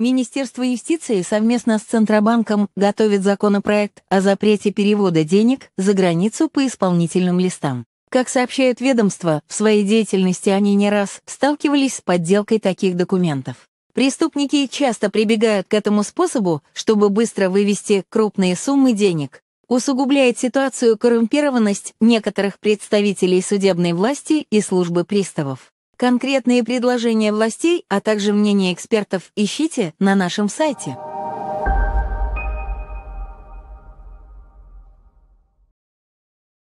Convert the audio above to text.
Министерство юстиции совместно с Центробанком готовит законопроект о запрете перевода денег за границу по исполнительным листам. Как сообщают ведомства, в своей деятельности они не раз сталкивались с подделкой таких документов. Преступники часто прибегают к этому способу, чтобы быстро вывести крупные суммы денег. Усугубляет ситуацию коррумпированность некоторых представителей судебной власти и службы приставов. Конкретные предложения властей, а также мнение экспертов ищите на нашем сайте.